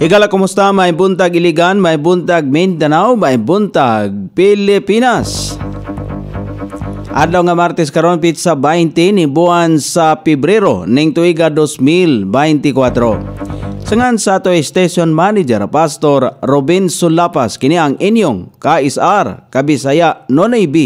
Higala, kumusta? May buntag Iligan, may buntag Mindanao, may buntag Pilipinas. Adlaw nga Martes karon pizza 20 ni buwan sa Pebrero ning tuiga 2024. Sangan sa ato station manager Pastor Robin Sulapas kini ang inyong KSR Kabisaya Nonay B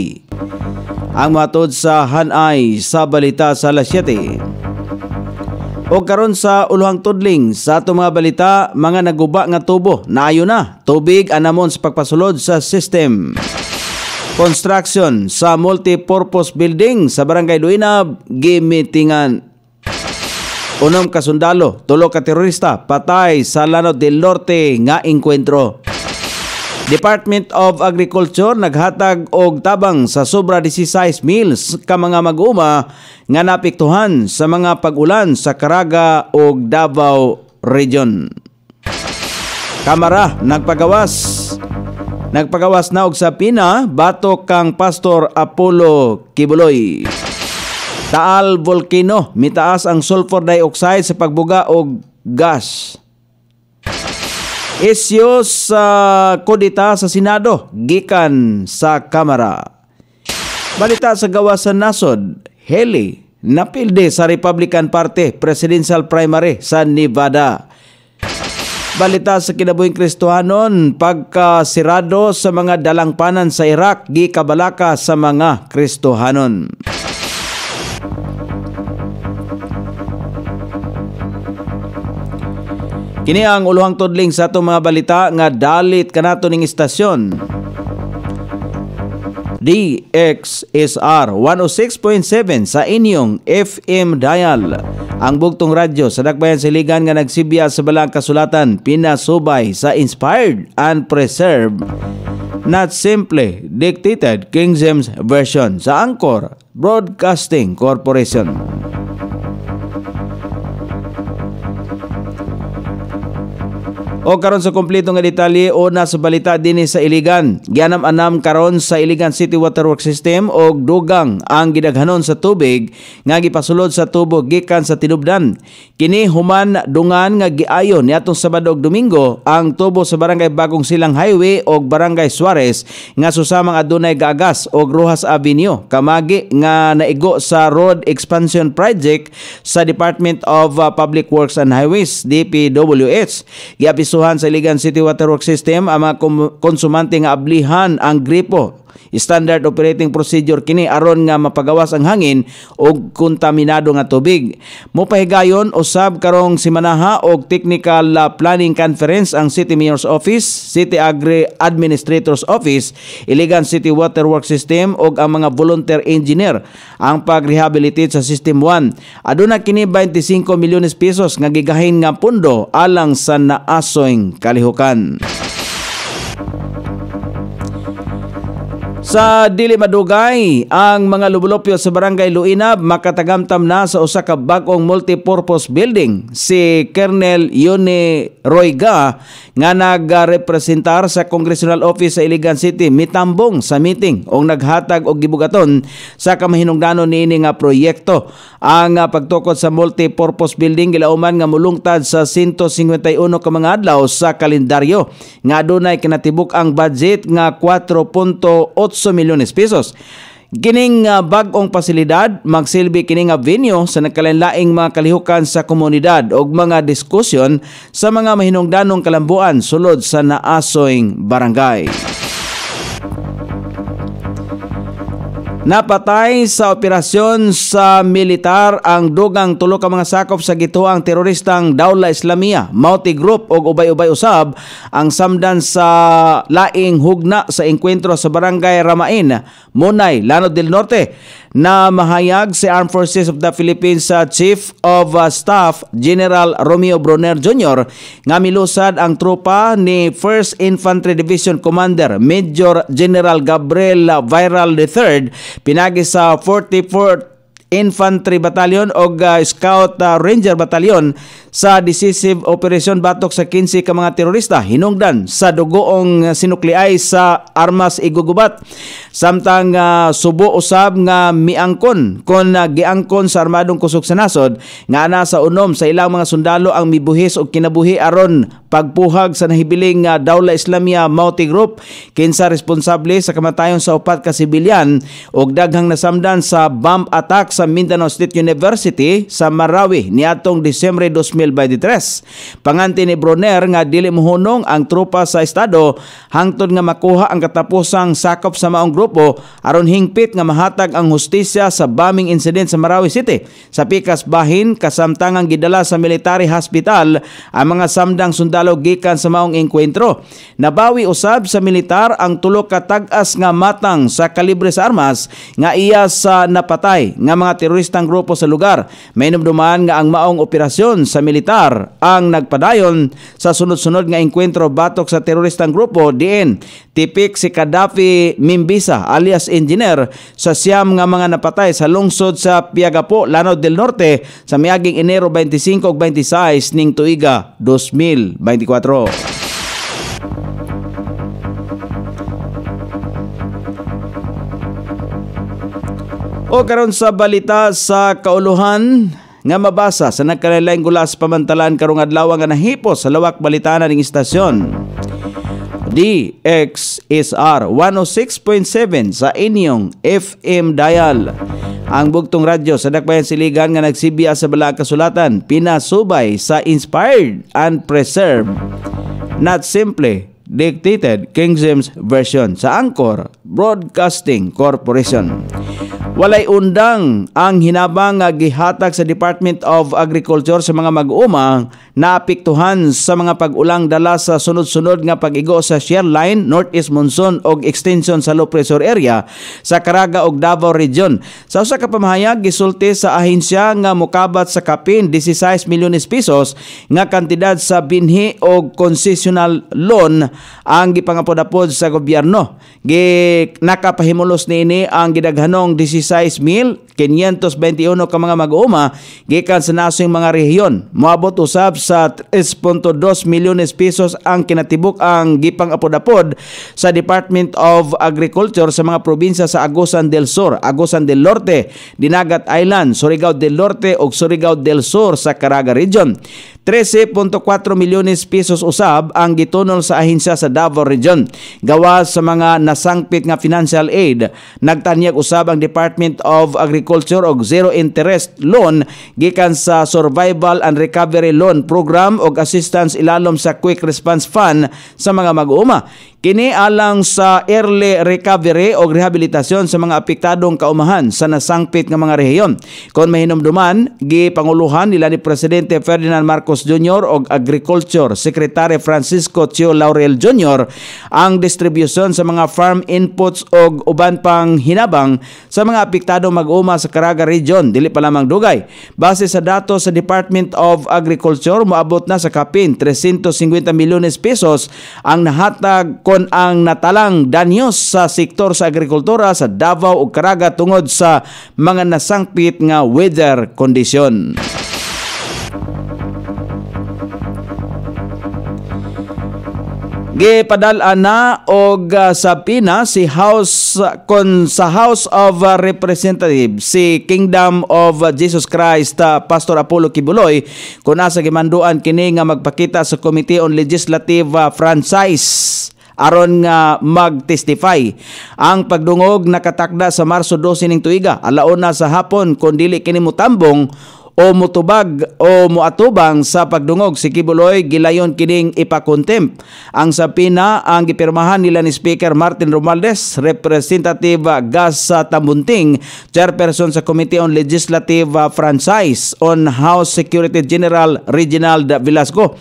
ang matod sa Hanay sa balita sa alas 7. O karon sa ulohang tudling sa ato mga balita mga naguba nga tubo naayo na tubig anamon sa pagpasulod sa system. Construction sa multi-purpose building sa Barangay Luinab gimitingan. Unom kasundalo, tulo ka terorista patay sa Lanod del Norte nga engkwentro. Department of Agriculture naghatag og tabang sa sobra 16 mills ka mga mag-uma nga napiktuhan sa mga pag-ulan sa Caraga ug Davao Region. Kamara nagpagawas nagpagawas na og sa Pina batok kang Pastor Apollo Kibuloy. Taal Volcano mitaas ang sulfur dioxide sa pagbuga og gas. Isyo sa kodita sa Senado gikan sa Kamara. Balita sa gawas sa nasod, Haley napilde sa Republican Party Presidential Primary sa Nevada. Balita sa kinabuhing Kristohanon, pagkasirado sa mga dalangpanan sa Iraq, gikabalaka sa mga Kristohanon. Kini ang ulohang tudling sa atong mga balita nga dalit kanato ning istasyon. DXSR 106.7 sa inyong FM dial. Ang bugtong radyo sa Dakbayan Siligan nga nagsibya sa Balang Kasulatan, pinasubay sa Inspired and Preserved not simply dictated King James Version sa Angkor Broadcasting Corporation. O karon sa kompleto nga detalye o nasa balita dinhi sa Iligan. Gianam-anam karon sa Iligan City Water Works System og dugang ang gidaghanon sa tubig nga gipasulod sa tubo gikan sa tinubdan. Kini human dungan nga giayon niatong Sabado ug Domingo ang tubo sa Barangay Bagong Silang Highway og Barangay Suarez nga susamang adunay gagas og Rojas Avenue kamagi nga naigo sa road expansion project sa Department of uh, Public Works and Highways DPWH. Giapis naapektuhan sa Iligan City Waterworks System ang mga konsumante nga ablihan ang gripo Standard operating procedure kini aron nga mapagawas ang hangin og kontaminado nga tubig. Mopahigayon usab karong simanaha og technical uh, planning conference ang City Mayor's Office, City Agri Administrator's Office, Iligan City Water Work System og ang mga volunteer engineer ang pag-rehabilitate sa System 1. Aduna kini 25 milyones pesos nga gigahin nga pundo alang sa naasoy kalihukan. Sa dili madugay, ang mga lubulopyo sa Barangay Luinab makatagamtam na sa usa ka bag-ong multipurpose building si Colonel Yone Royga nga nagrepresentar sa Congressional Office sa Iligan City mitambong sa meeting og naghatag og gibugaton sa kamahinungdanon niini nga proyekto. Ang pagtukod sa multipurpose building gilauman nga mulungtad sa 151 ka mga adlaw sa kalendaryo nga adunay kinatibuk ang budget nga 4.8 milyones pesos. Gining uh, ah, bagong pasilidad, magsilbi kining nga venue sa nagkalinlaing mga kalihukan sa komunidad o mga diskusyon sa mga mahinungdanong kalambuan sulod sa naasoing barangay. Napatay sa operasyon sa militar ang dugang tulo ka mga sakop sa gituang teroristang Daula Islamia, Multi Group o ubay-ubay usab ang samdan sa laing hugna sa engkwentro sa barangay Ramain, Munay, Lanod del Norte na mahayag si Armed Forces of the Philippines sa Chief of uh, Staff General Romeo Broner Jr. nga milusad ang tropa ni 1st Infantry Division Commander Major General Gabriel Viral III pinagi sa 44th Infantry Battalion o uh, Scout uh, Ranger Battalion sa decisive operation batok sa 15 ka mga terorista hinungdan sa dugoong sinukliay sa Armas Igugubat samtang uh, subo usab nga miangkon kon uh, giangkon sa armadong kusog sa nasod nga ana sa unom sa ilang mga sundalo ang mibuhis og kinabuhi aron pagpuhag sa nahibiling uh, ah, Dawla Islamia Multi Group kinsa responsable sa kamatayon sa upat ka sibilyan og daghang nasamdan sa bomb attack sa Mindanao State University sa Marawi niadtong Disyembre 2023 panganti ni Broner nga dili mohunong ang tropa sa estado hangtod nga makuha ang katapusang sakop sa maong grupo grupo aron hingpit nga mahatag ang hustisya sa bombing incident sa Marawi City. Sa Pikas Bahin kasamtangang gidala sa military hospital ang mga samdang sundalo gikan sa maong engkwentro. Nabawi usab sa militar ang tulok katagas nga matang sa kalibre sa armas nga iya sa napatay nga mga teroristang grupo sa lugar. May dumaan nga ang maong operasyon sa militar ang nagpadayon sa sunod-sunod nga engkwentro batok sa teroristang grupo diin tipik si Kadafi Mimbisa Mendoza alias Engineer sa siyam nga mga napatay sa lungsod sa Piagapo, Lanao del Norte sa miaging Enero 25 ug 26 ning tuiga 2024. O karon sa balita sa kauluhan nga mabasa sa nagkalain gulas pamantalan karong adlaw nga nahipos sa lawak balitanan ning istasyon. DXSR 106.7 sa inyong FM dial. Ang bugtong radyo sa Dakbayan Siligan nga nagsibya sa Balaang Kasulatan, pinasubay sa Inspired and Preserved. Not simple, dictated King James Version sa Angkor Broadcasting Corporation. Walay undang ang hinabang nga gihatag sa Department of Agriculture sa mga mag uuma na apektuhan sa mga pag-ulang dala sa sunod-sunod nga pag-igo sa shear line, northeast monsoon og extension sa low pressure area sa Caraga og Davao region. Sa usa ka pamahayag gisulti sa ahensya nga mukabat sa kapin 16 milyon pesos nga kantidad sa binhi og concessional loan ang gipangapod-apod sa gobyerno. Gi nakapahimulos niini ang gidaghanong 16,521 ka mga mag-uuma gikan sa nasoing mga rehiyon. Moabot usab sa 3.2 milyones pesos ang kinatibok ang gipangapod-apod sa Department of Agriculture sa mga probinsya sa Agusan del Sur, Agusan del Norte, Dinagat Island, Surigao del Norte ug Surigao del Sur sa Caraga Region. 13.4 milyones pesos usab ang gitunol sa ahinsya sa Davao Region gawa sa mga nasangpit nga financial aid. Nagtanyag usab ang Department of Agriculture og zero interest loan gikan sa Survival and Recovery Loan Program og assistance ilalom sa Quick Response Fund sa mga mag-uuma. Kini alang sa early recovery o rehabilitasyon sa mga apektadong kaumahan sa nasangpit nga mga rehiyon. Kon mahinomduman, gipanguluhan nila ni Presidente Ferdinand Marcos Marcos Jr. o Agriculture Secretary Francisco Tio Laurel Jr. ang distribusyon sa mga farm inputs o uban pang hinabang sa mga apektado mag-uma sa Caraga Region, dili pa lamang dugay. Base sa datos sa Department of Agriculture, moabot na sa kapin 350 milyones pesos ang nahatag kon ang natalang danyos sa sektor sa agrikultura sa Davao ug Caraga tungod sa mga nasangpit nga weather condition. gipadala na og ah, sa Pinas si House kon sa House of Representatives si Kingdom of Jesus Christ ah, Pastor Apollo Kibuloy kun asa gimanduan kini nga magpakita sa Committee on Legislative ah, Franchise aron nga magtestify ang pagdungog nakatakda sa Marso 12 ning tuiga alauna sa hapon kun dili kini mutambong o motubag o muatubang sa pagdungog si Kibuloy gilayon kining ipakontempt ang sa pina ang gipirmahan nila ni Speaker Martin Romualdez representative Gas sa Tambunting chairperson sa Committee on Legislative Franchise on House Security General Regional Velasco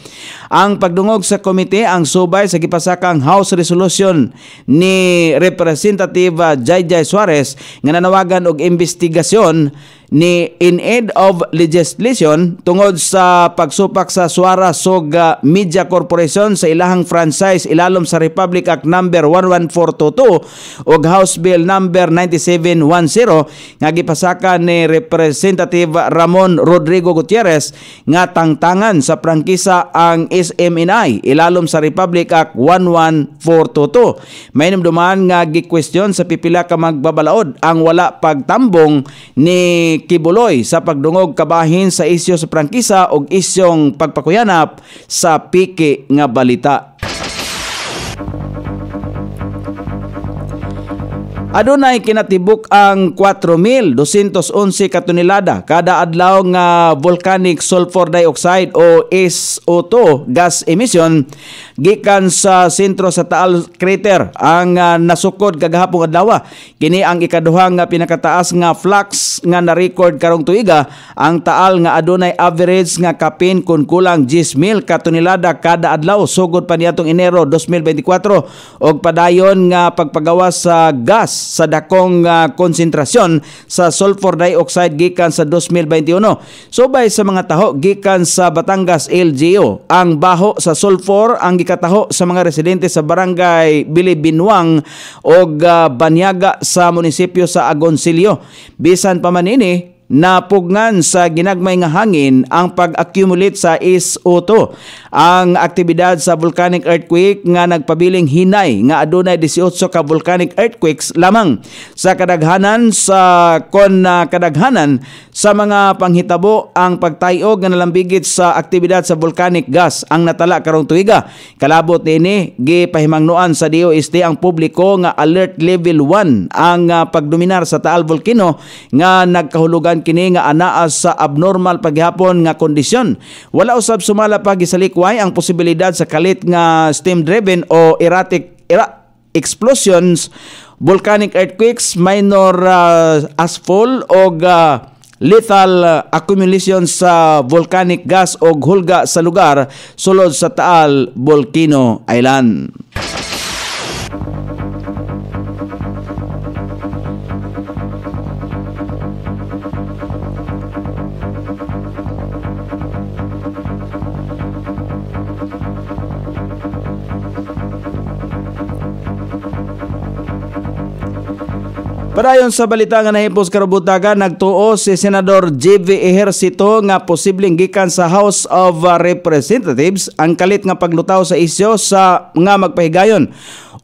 ang pagdungog sa komite ang subay sa gipasakang House Resolution ni Representative Jai Jai Suarez nga nanawagan og investigasyon ni in aid of legislation tungod sa pagsupak sa Suara Soga Media Corporation sa ilahang franchise ilalom sa Republic Act number 11422 ug House Bill number 9710 nga gipasaka ni Representative Ramon Rodrigo Gutierrez nga tangtangan sa prangkisa ang SMNI ilalom sa Republic Act 11422 may duman nga gikwestiyon sa pipila ka magbabalaod ang wala pagtambong ni Kibuloy sa pagdungog kabahin sa isyo sa prangkisa o isyong pagpakuyanap sa piki nga balita. Adunay kinatibuk ang 4,211 katonelada kada adlaw nga volcanic sulfur dioxide o SO2 gas emission gikan sa sentro sa Taal crater ang uh, nasukod kagahapon adlaw. Kini ang ikaduhang nga pinakataas nga flux nga na-record karong tuiga ang Taal nga adunay average nga kapin kun kulang 10,000 katonelada kada adlaw sugod pa niatong Enero 2024 og padayon nga pagpagawas sa gas sa dakong uh, konsentrasyon sa sulfur dioxide gikan sa 2021. Subay so, sa mga taho gikan sa Batangas LGU, ang baho sa sulfur ang gikataho sa mga residente sa barangay Bilibinwang o uh, ah, Banyaga sa munisipyo sa Agoncillo. Bisan pa man ini, napugngan sa ginagmay nga hangin ang pag-accumulate sa SO2. Ang aktibidad sa volcanic earthquake nga nagpabiling hinay nga adunay 18 ka volcanic earthquakes lamang sa kadaghanan sa kon kadaghanan sa mga panghitabo ang pagtayog nga nalambigit sa aktibidad sa volcanic gas ang natala karong tuiga. Kalabot ini gipahimangnuan sa DOST ang publiko nga alert level 1 ang ah, pagdominar sa Taal Volcano nga nagkahulugan kini nga anaa sa abnormal paghapon nga kondisyon. Wala usab sumala pagisalikway ang posibilidad sa kalit nga steam driven o erratic era, explosions, volcanic earthquakes, minor uh, asphalt o uh, lethal uh, accumulation sa volcanic gas o hulga sa lugar sulod sa Taal Volcano Island. Padayon sa balita nga nahipos karabutagan nagtuo si Senador JV Ejercito nga posibleng gikan sa House of Representatives ang kalit nga paglutaw sa isyo sa mga magpahigayon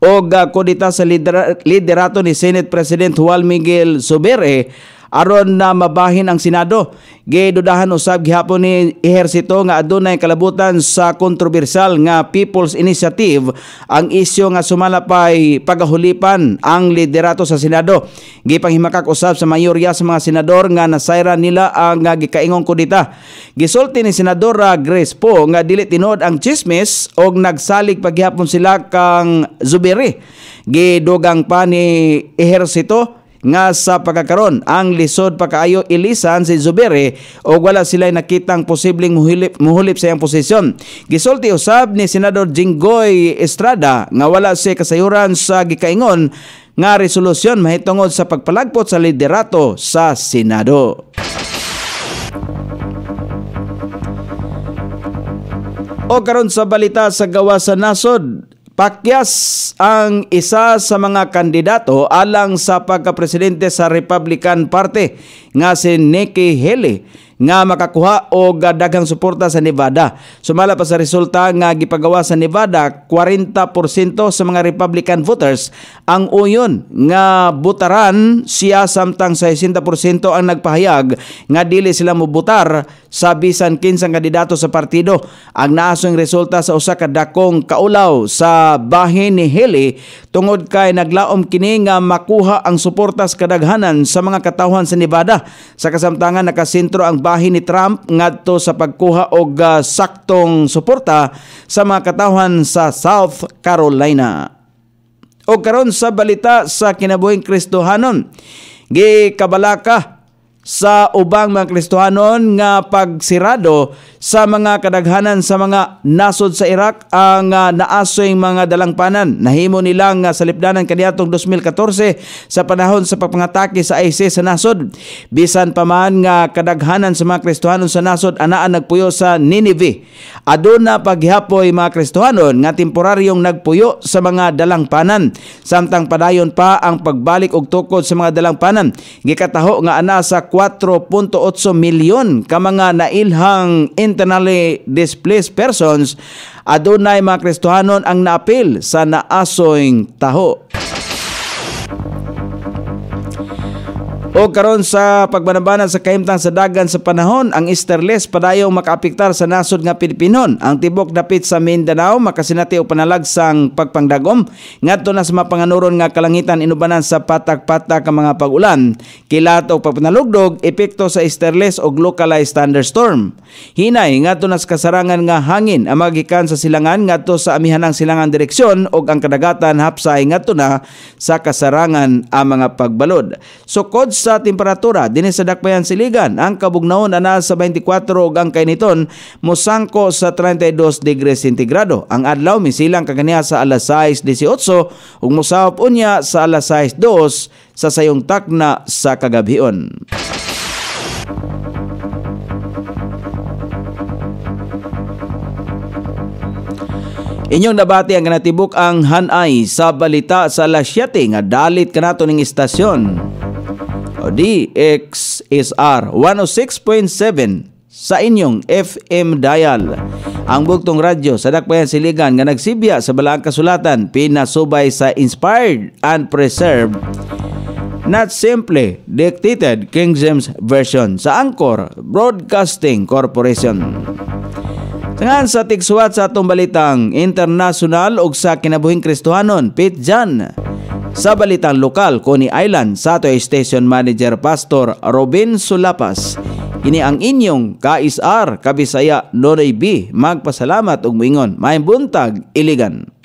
o uh, ah, kudita sa lidera liderato ni Senate President Juan Miguel Zubere aron na mabahin ang Senado. Gidudahan usab gihapon ni ehersito nga adunay kalabutan sa kontrobersyal nga People's Initiative ang isyu nga sumalapay pagahulipan ang liderato sa Senado. Gipanghimakak usab sa mayorya sa mga senador nga nasayra nila ang gikaingon gikaingong kudita. Gisulti ni senadora Grace po nga dili tinod ang chismis og nagsalig pagihapon sila kang Zubiri. Gidugang pa ni ehersito nga sa pagkakaron ang lisod pa ilisan si Zubere o wala sila'y nakitang posibleng muhulip, muhulip sa iyang posisyon. Gisulti usab ni Senador Jinggoy Estrada nga wala si kasayuran sa gikaingon nga resolusyon mahitungod sa pagpalagpot sa liderato sa Senado. O karon sa balita sa gawa sa nasod, Pakyas ang isa sa mga kandidato alang sa pagkapresidente sa Republican Party nga si Nikki Haley nga makakuha og daghang suporta sa Nevada. Sumala pa sa resulta nga gipagawa sa Nevada, 40% sa mga Republican voters ang uyon nga butaran siya samtang 60% ang nagpahayag nga dili sila mobutar sa bisan kinsang kandidato sa partido. Ang naasong resulta sa usa ka dakong kaulaw sa bahin ni Haley tungod kay naglaom kini nga makuha ang suporta sa kadaghanan sa mga katawhan sa Nevada. Sa kasamtangan nakasentro ang bahin ni Trump ngadto sa pagkuha og ah, saktong suporta sa mga katawhan sa South Carolina. O karon sa balita sa kinabuhing Kristohanon, gikabalaka sa ubang mga Kristohanon nga pagsirado sa mga kadaghanan sa mga nasod sa Iraq ang uh, naasoy mga dalangpanan. Nahimo nilang uh, ah, salipdanan kaniadtong 2014 sa panahon sa pagpangatake sa ISIS sa nasod. Bisan pa man nga kadaghanan sa mga Kristohanon sa nasod anaan nagpuyo sa Nineveh. Aduna paghihapoy mga Kristohanon nga temporaryong nagpuyo sa mga dalangpanan samtang padayon pa ang pagbalik og tukod sa mga dalangpanan. Gikataho nga ana sa 4.8 milyon ka mga nailhang internally displaced persons adunay mga Kristohanon ang naapil sa naasoing taho. O karon sa pagbanabana sa kahimtang sa dagan sa panahon, ang Easterless padayong makaapiktar sa nasod nga Pilipinon. Ang tibok dapit sa Mindanao makasinati o panalagsang pagpangdagom ngadto na sa mapanganuron nga kalangitan inubanan sa patak-patak ang mga pagulan. Kilat o pagpanalugdog, epekto sa Easterless o localized thunderstorm. Hinay ngadto na sa kasarangan nga hangin ang magikan sa silangan ngadto sa amihanang silangan direksyon o ang kadagatan hapsay ngadto na sa kasarangan ang mga pagbalod. So, Kods sa temperatura dinhi sa Dakbayan Siligan ang kabugnaon ana sa 24 ug ang kainiton mosangko sa 32 degrees centigrado. Ang adlaw misilang kaganiha sa alas 6:18 ug mosawop unya sa alas 6:02 sa sayong takna sa kagabion. Inyong nabati ang natibok ang hanay sa balita sa alas 7 nga dalit kanato ning istasyon. DXSR 106.7 sa inyong FM dial. Ang bugtong radyo sa Dakbayan Siligan nga nagsibya sa Balaang Kasulatan pinasubay sa Inspired and Preserved not simply dictated King James Version sa Angkor Broadcasting Corporation. Tangan sa tigsuwat sa atong balitang international og sa kinabuhing Kristohanon, Pete John. Sa balitang lokal, Coney Island, Sato Station Manager Pastor Robin Sulapas, ini ang inyong KSR Kabisaya Nonoy B magpasalamat ug moingon. Maayong buntag iligan.